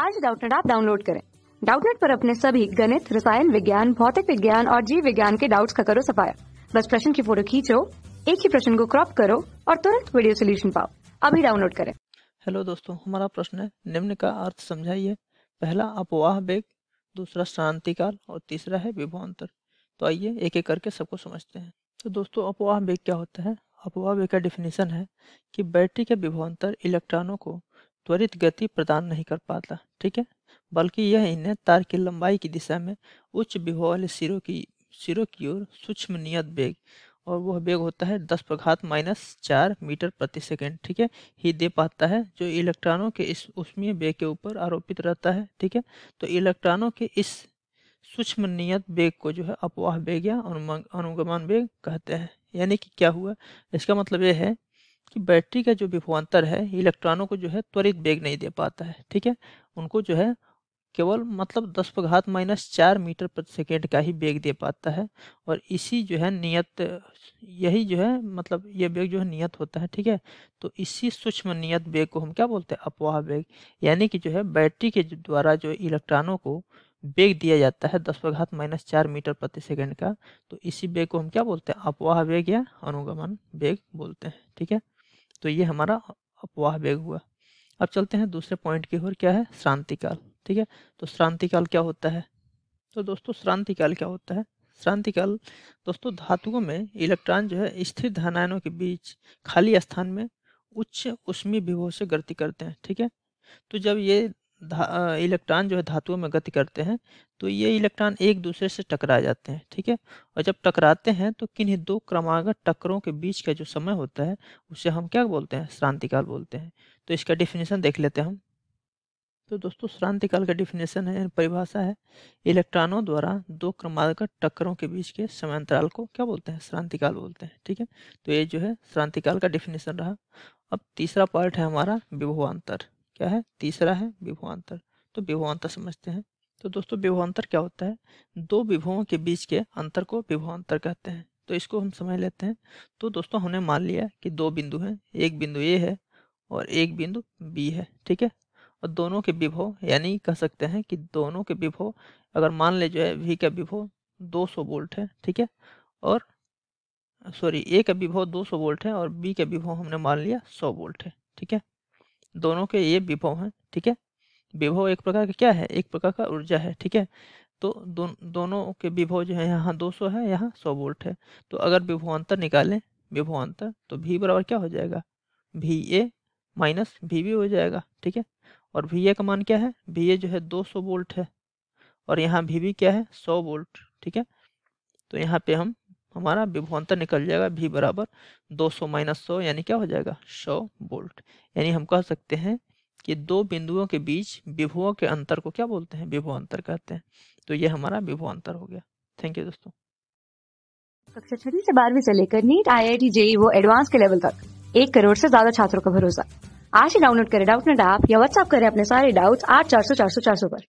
आज डाउटनेट आप डाउनलोड करें डाउटनेट पर अपने सभी गणित रसायन विज्ञान भौतिक विज्ञान और जीव विज्ञान के डाउट्स का करो सफाया बस प्रश्न की फोटो खींचो एक ही प्रश्न को क्रॉप करो और तुरंत वीडियो सोल्यूशन पाओ अभी डाउनलोड करें हेलो दोस्तों हमारा प्रश्न है निम्न का अर्थ समझाइए पहला अपवाह बेग दूसरा शांतिकाल और तीसरा है विभवान्तर तो आइए एक एक करके सबको समझते हैं तो दोस्तों अपवाह बेग क्या होता है अपवाह बेग का डिफिनेशन है कि बैटरी के विभवान्तर इलेक्ट्रॉनों को त्वरित गति प्रदान नहीं कर पाता ठीक है बल्कि यह इन्हें तार की लंबाई की दिशा में उच्च विभव वाले सिरों की सिरों की ओर सूक्ष्म नियत वेग और वह वेग होता है दस प्रघात माइनस चार मीटर प्रति सेकेंड ठीक है ही दे पाता है जो इलेक्ट्रॉनों के इस उष्मीय वेग के ऊपर आरोपित रहता है ठीक है तो इलेक्ट्रॉनों के इस सूक्ष्म नियत वेग को जो है अपवाह वेग या अनुगमन वेग कहते हैं यानी कि क्या हुआ इसका मतलब यह है कि बैटरी का जो विभवान्तर है इलेक्ट्रॉनों को जो है त्वरित वेग नहीं दे पाता है ठीक है उनको जो है केवल मतलब दस प्रघात माइनस चार मीटर प्रति सेकेंड का ही वेग दे पाता है और इसी जो है नियत यही जो है मतलब ये वेग जो है नियत होता है ठीक है तो इसी सूक्ष्म नियत वेग को हम क्या बोलते हैं अपवाह वेग यानी कि जो है बैटरी के द्वारा जो इलेक्ट्रॉनों को वेग दिया जाता है दस प्रघात माइनस चार मीटर प्रति सेकेंड का तो इसी वेग को हम क्या बोलते हैं अपवाह वेग या अनुगमन वेग बोलते हैं ठीक है तो ये हमारा अपवाह वेग हुआ अब चलते हैं दूसरे पॉइंट की ओर क्या है श्रांतिकाल ठीक है तो श्रांतिकाल क्या होता है तो दोस्तों श्रांतिकाल क्या होता है श्रांतिकाल दोस्तों धातुओं में इलेक्ट्रॉन जो है स्थिर धनायनों के बीच खाली स्थान में उच्च उष्मी विभव से गति करते हैं ठीक है तो जब ये इलेक्ट्रॉन जो है धातुओं में गति करते हैं तो ये इलेक्ट्रॉन एक दूसरे से टकरा जाते हैं ठीक है और जब टकराते हैं तो किन्हीं दो क्रमागत टकरों के बीच का जो समय होता है उसे हम क्या बोलते हैं श्रांतिकाल बोलते हैं तो इसका डिफिनेशन देख लेते हैं हम तो दोस्तों श्रांतिकाल का डिफिनेशन है परिभाषा है इलेक्ट्रॉनों द्वारा दो क्रमागत टक्करों के बीच के समयांतराल को क्या बोलते हैं श्रांतिकाल बोलते हैं ठीक है तो ये जो है श्रांतिकाल का डिफिनेशन रहा अब तीसरा पार्ट है हमारा विभवान्तर क्या है तीसरा है विभवान्तर तो विभवान्तर समझते हैं तो दोस्तों विभवान्तर क्या होता है दो विभवों के बीच के अंतर को विभवान्तर कहते हैं तो इसको हम समझ लेते हैं तो दोस्तों हमने मान लिया कि दो बिंदु हैं एक बिंदु ए है और एक बिंदु बी है ठीक है और दोनों के विभव यानी कह सकते हैं कि दोनों के विभव अगर मान ले जो है वी का विभव 200 वोल्ट है ठीक है और सॉरी ए का विभव 200 वोल्ट है और बी का विभव हमने मान लिया 100 वोल्ट है ठीक है दोनों के ये विभव हैं ठीक है विभव एक प्रकार का क्या है एक प्रकार का ऊर्जा है ठीक है तो दो, दोनों के विभव जो है यहाँ 200 है यहाँ 100 वोल्ट है तो अगर विभवान्तर निकालें विभवान्तर तो भी बराबर क्या हो जाएगा भी ए माइनस भी बी हो जाएगा ठीक है और भी ए का मान क्या है भी ए जो है 200 वोल्ट है और यहाँ भी बी क्या है 100 वोल्ट ठीक है तो यहाँ पे हम हमारा विभवांतर निकल जाएगा भी बराबर 200 माइनस सौ यानी क्या हो जाएगा 100 वोल्ट यानी हम कह सकते हैं कि दो बिंदुओं के बीच विभवों के अंतर को क्या बोलते हैं अंतर कहते हैं तो ये हमारा अंतर हो गया थैंक यू दोस्तों कक्षा छठी से बारहवीं से लेकर NEET I I T JEE वो एडवांस के लेवल तक एक करोड़ से ज्यादा छात्रों का भरोसा आज ही डाउनलोड करें डाउट नेट ऐप या व्हाट्सअप करें अपने सारे डाउट्स आठ चार सौ चार सौ चार सौ पर